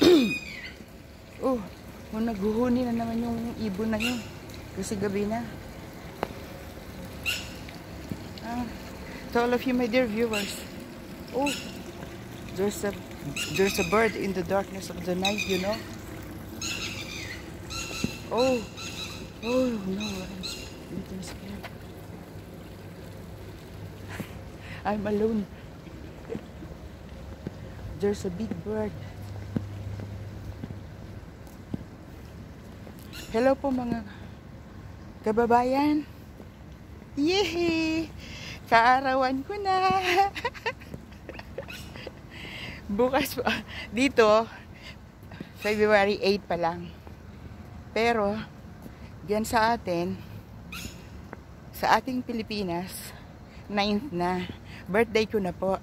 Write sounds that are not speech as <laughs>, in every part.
<clears throat> oh, oh, naghuhuni na naman yung ibon na yun. Kasi gabi na. Ah, to all of you, my dear viewers. Oh, there's a, there's a bird in the darkness of the night, you know. Oh, oh no, I'm, I'm scared. <laughs> I'm alone. There's a big bird. Hello po mga kababayan. Yehey! Kaarawan ko na! <laughs> Bukas pa, dito, February 8 pa lang. Pero, diyan sa atin, sa ating Pilipinas, 9th na. Birthday ko na po.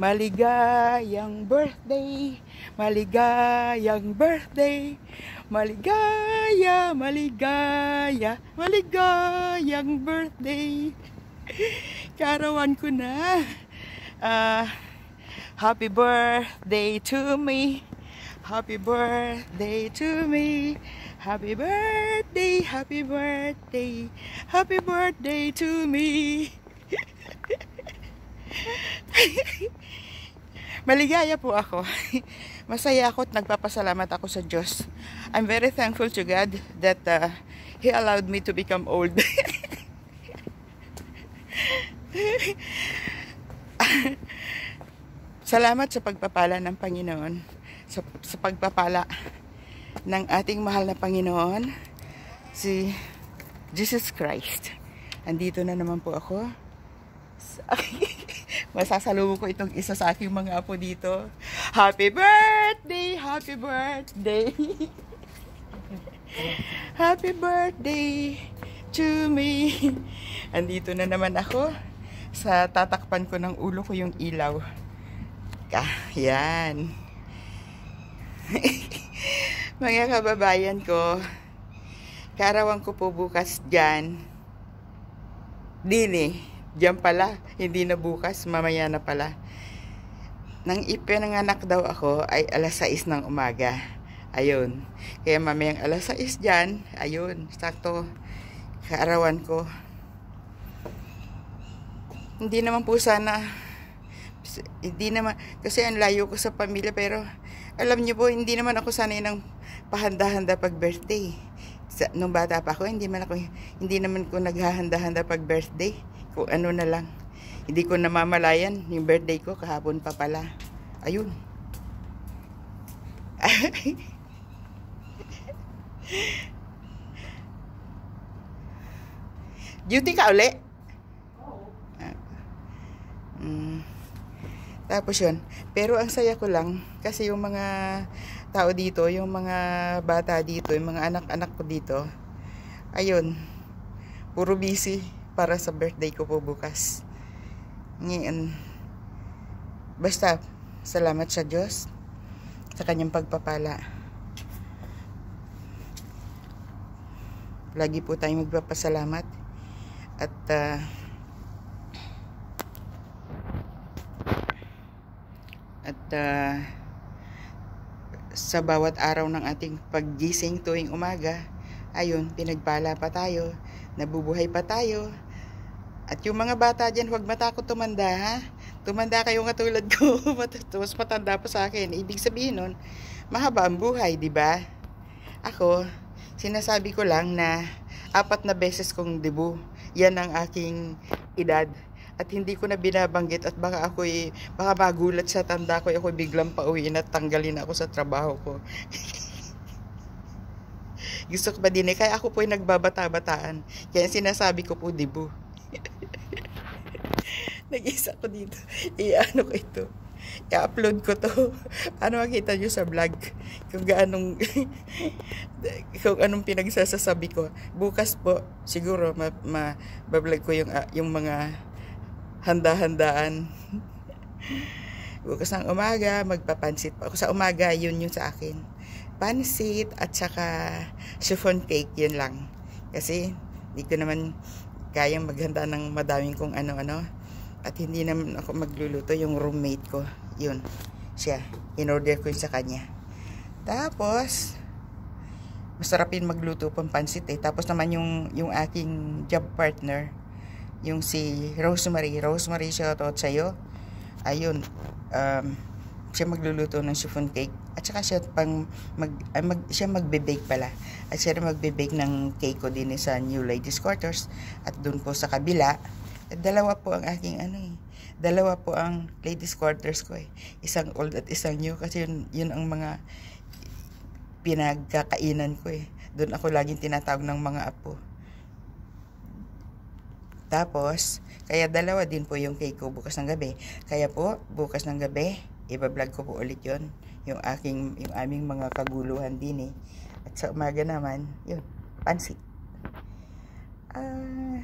Maligayang birthday, maligayang birthday, Maligaya, maligaya, maligayang birthday. Karawan ko na. Uh, happy birthday to me. Happy birthday to me. Happy birthday, happy birthday, happy birthday to me. <laughs> Maligaya po ako. <laughs> Masaya ako at nagpapasalamat ako sa Diyos. I'm very thankful to God that uh, He allowed me to become old. <laughs> Salamat sa pagpapala ng Panginoon, sa, sa pagpapala ng ating mahal na Panginoon, si Jesus Christ. Andito na naman po ako. Sorry. <laughs> masasalubong ko itong isa sa aking mga apo dito. Happy birthday! Happy birthday! <laughs> happy birthday to me! Andito na naman ako sa tatakpan ko ng ulo ko yung ilaw. Ah, yan. <laughs> mga kababayan ko, karawan ko po bukas dyan. Dini. Diyan pala, hindi na bukas, mamaya na pala. Nang ipinanganak daw ako ay alas 6 ng umaga. Ayun. Kaya mamayang alas 6 dyan, ayun, sakto kaarawan ko. Hindi naman po sana hindi naman kasi ang layo ko sa pamilya pero alam niyo po hindi naman ako sanay ng pahanda-handa pag birthday. Sa, nung bata pa ako hindi man ako hindi naman ko naghahanda-handa pag birthday. Kung ano na lang. Hindi ko namamalayan yung birthday ko kahapon pa pala. Ayun. <laughs> Duty ka uli? Mm. Tapos yun. Pero ang saya ko lang kasi yung mga tao dito, yung mga bata dito, yung mga anak-anak ko dito, ayun, puro busy para sa birthday ko po bukas. Ngayon, basta, salamat sa Diyos sa kanyang pagpapala. Lagi po tayong magpapasalamat at uh, at uh, sa bawat araw ng ating paggising tuwing umaga ayun, pinagbala pa tayo, nabubuhay pa tayo. At yung mga bata dyan, huwag matakot tumanda, ha? Tumanda kayo katulad ko, tapos <laughs> matanda pa sa akin. Ibig sabihin nun, mahaba ang buhay, di ba? Ako, sinasabi ko lang na apat na beses kong debu. Yan ang aking edad. At hindi ko na binabanggit at baka ako'y, baka magulat sa tanda ko, ako'y biglang pauwiin at tanggalin ako sa trabaho ko. <laughs> gusto ko ba din eh. Kaya ako po ay nagbabata-bataan. Kaya sinasabi ko po, dibo. <laughs> Nag-isa ko dito. I-ano ko ito. I-upload ko to. Ano makita nyo sa vlog? Kung gaanong, <laughs> kung anong pinagsasasabi ko. Bukas po, siguro, ma, ma bablog ko yung, ah, yung mga handa-handaan. <laughs> bukas ng umaga, magpapansit po ako. Sa umaga, yun yung sa akin pansit at saka chiffon cake yun lang kasi hindi ko naman kayang maghanda ng madaming kung ano-ano at hindi naman ako magluluto yung roommate ko yun siya in order ko yun sa kanya tapos masarap yun magluto pang pansit eh tapos naman yung yung aking job partner yung si Rosemary Rosemary shout out sa'yo ayun um, siya magluluto ng chiffon cake at saka siya pang mag, ay ah, mag siya magbe-bake pala at siya rin magbe-bake ng cake ko din sa New Ladies Quarters at doon po sa kabila at eh, dalawa po ang aking ano eh dalawa po ang ladies quarters ko eh isang old at isang new kasi yun, yun ang mga pinagkakainan ko eh doon ako laging tinatawag ng mga apo tapos kaya dalawa din po yung cake ko bukas ng gabi kaya po bukas ng gabi ibablog ko po ulit yon yung aking yung aming mga kaguluhan din eh at sa umaga naman yun pansit uh,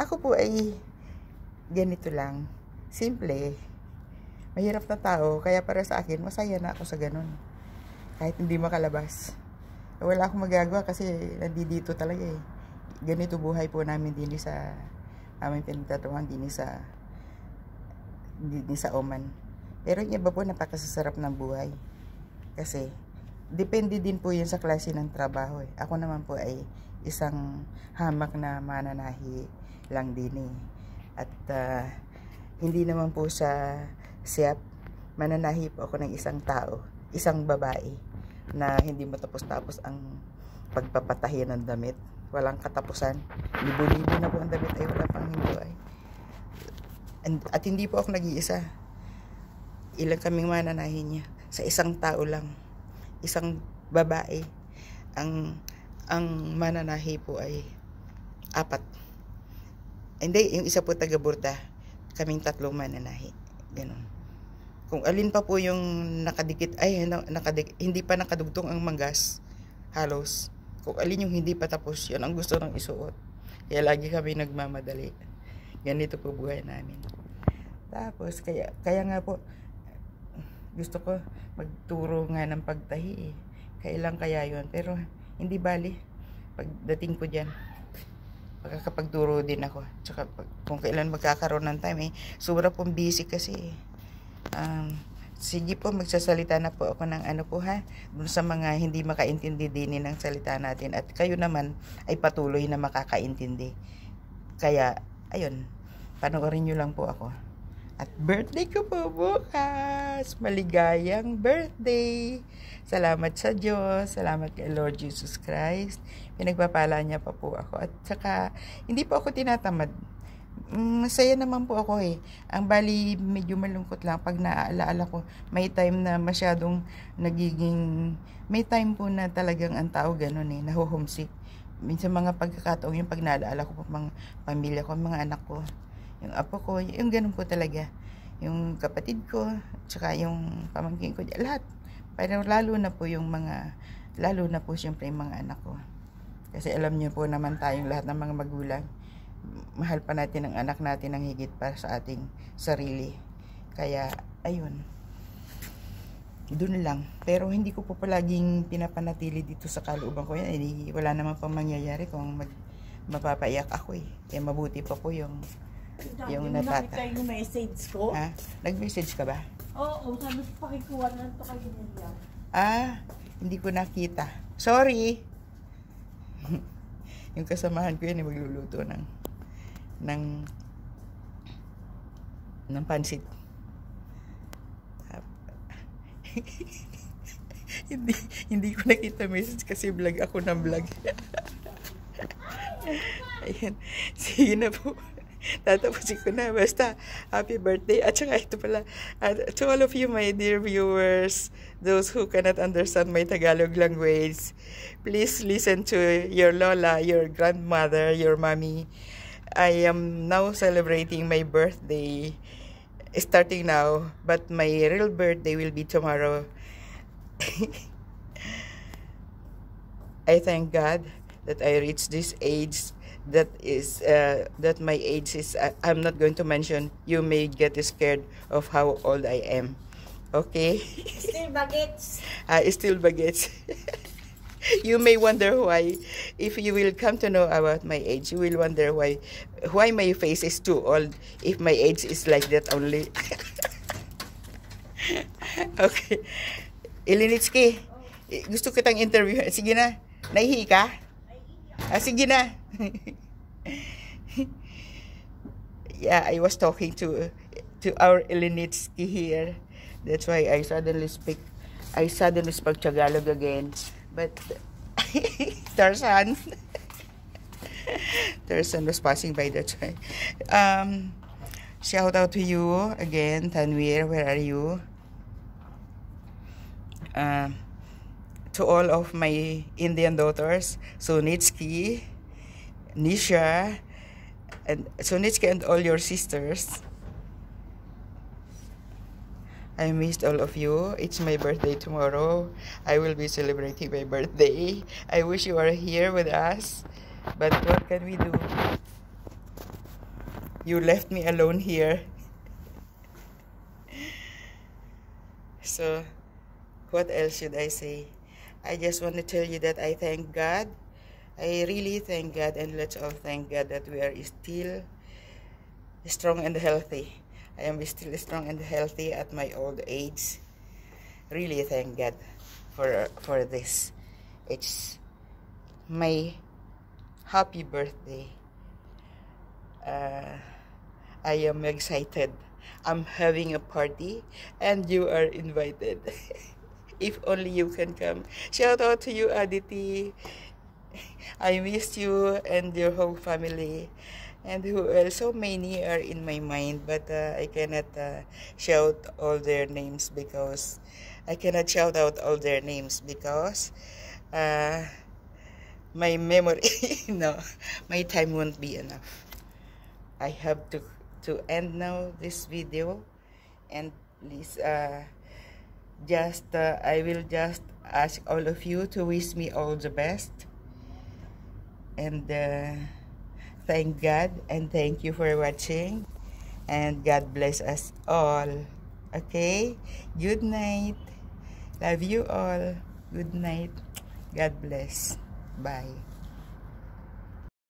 ako po ay ganito lang simple mahirap na tao kaya para sa akin masaya na ako sa ganun kahit hindi makalabas wala akong magagawa kasi nandito talaga eh ganito buhay po namin din sa aming pinagtatuhan din sa din sa Oman pero yung iba po, napakasasarap ng buhay. Kasi, depende din po yun sa klase ng trabaho. Eh. Ako naman po ay isang hamak na mananahi lang din eh. At uh, hindi naman po sa SIAP, mananahi po ako ng isang tao, isang babae na hindi matapos-tapos ang pagpapatahi ng damit. Walang katapusan. Libo-libo na po ang damit ay wala pang hindi ay. at hindi po ako nag-iisa ilan kaming mananahin niya sa isang tao lang isang babae ang ang mananahi po ay apat hindi yung isa po taga Burta kaming tatlong mananahi ganun kung alin pa po yung nakadikit ay nakadik, hindi pa nakadugtong ang manggas halos kung alin yung hindi pa tapos yun ang gusto ng isuot kaya lagi kami nagmamadali ganito po buhay namin tapos kaya kaya nga po gusto ko magturo nga ng pagtahi eh. Kailan kaya yon Pero hindi bali. Pagdating ko dyan, pagkakapagturo din ako. Tsaka pag, kung kailan magkakaroon ng time eh. Sobra pong busy kasi eh. Um, sige po, magsasalita na po ako ng ano po ha. Dun sa mga hindi makaintindi din eh, ng salita natin. At kayo naman ay patuloy na makakaintindi. Kaya, ayun, panoorin nyo lang po ako. At birthday ko po bukas! Christmas, maligayang birthday. Salamat sa Diyos, salamat kay Lord Jesus Christ. Pinagpapala niya pa po ako. At saka, hindi po ako tinatamad. Mm, masaya naman po ako eh. Ang bali, medyo malungkot lang pag naaalala ko. May time na masyadong nagiging... May time po na talagang ang tao ganun eh, nahuhomesick. Minsan mga pagkakataong yung pag naalala ko po mga pamilya ko, mga anak ko, yung apo ko, yung ganun po talaga yung kapatid ko, tsaka yung pamangkin ko, lahat. Pero lalo na po yung mga, lalo na po siyempre yung mga anak ko. Kasi alam niyo po naman tayong lahat ng mga magulang, mahal pa natin ang anak natin ng higit pa sa ating sarili. Kaya, ayun. Doon lang. Pero hindi ko po palaging pinapanatili dito sa kalooban ko. Yan, eh, wala naman pang mangyayari kung mag, mapapaiyak ako eh. Kaya mabuti pa po yung yung natatay. Yung message ko. Ha? Nag-message ka ba? Oo, oh, sabi ko pakikuha na ito kay niya. Ah, hindi ko nakita. Sorry! <laughs> yung kasamahan ko yan, eh, magluluto ng ng ng pansit. <laughs> hindi, hindi ko nakita message kasi vlog ako ng vlog. <laughs> Ayan. Sige na po tatapusin ko na. Basta, happy birthday. At saka ito pala, at, to all of you, my dear viewers, those who cannot understand my Tagalog language, please listen to your lola, your grandmother, your mommy. I am now celebrating my birthday starting now, but my real birthday will be tomorrow. <laughs> I thank God that I reached this age that is uh, that my age is uh, I'm not going to mention you may get scared of how old I am okay still baguettes uh, <laughs> still baguettes <laughs> you may wonder why if you will come to know about my age you will wonder why why my face is too old if my age is like that only <laughs> okay Ilinitsky gusto kitang interview sige na nahihi ka ah, sige na <laughs> yeah, I was talking to to our Elenitsky here. That's why I suddenly speak I suddenly spoke Tagalog again. But <laughs> Tarzan <laughs> Tarzan was passing by that way. Um shout out to you again, Tanwir, where are you? Uh, to all of my Indian daughters, Sunitski, Nisha, and Sonitska and all your sisters. I missed all of you. It's my birthday tomorrow. I will be celebrating my birthday. I wish you are here with us. But what can we do? You left me alone here. so, what else should I say? I just want to tell you that I thank God I really thank God and let's all thank God that we are still strong and healthy. I am still strong and healthy at my old age. Really thank God for for this. It's my happy birthday. Uh, I am excited. I'm having a party and you are invited. <laughs> if only you can come. Shout out to you, Aditi. I miss you and your whole family and who else so many are in my mind but uh, I cannot uh, shout all their names because I cannot shout out all their names because uh, my memory <laughs> no my time won't be enough I have to to end now this video and please uh, just uh, I will just ask all of you to wish me all the best and uh, thank God and thank you for watching and God bless us all okay good night love you all good night God bless bye